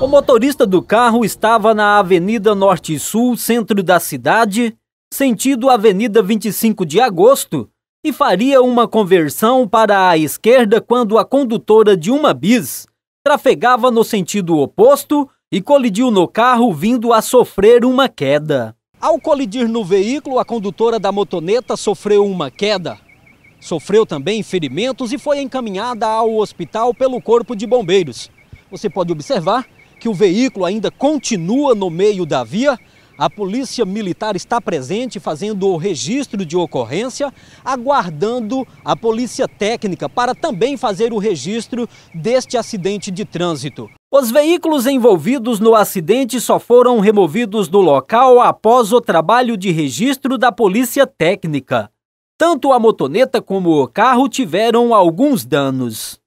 O motorista do carro estava na Avenida Norte Sul, centro da cidade, sentido Avenida 25 de Agosto, e faria uma conversão para a esquerda quando a condutora de uma bis trafegava no sentido oposto e colidiu no carro, vindo a sofrer uma queda. Ao colidir no veículo, a condutora da motoneta sofreu uma queda. Sofreu também ferimentos e foi encaminhada ao hospital pelo Corpo de Bombeiros. Você pode observar que o veículo ainda continua no meio da via. A polícia militar está presente fazendo o registro de ocorrência, aguardando a polícia técnica para também fazer o registro deste acidente de trânsito. Os veículos envolvidos no acidente só foram removidos do local após o trabalho de registro da Polícia Técnica. Tanto a motoneta como o carro tiveram alguns danos.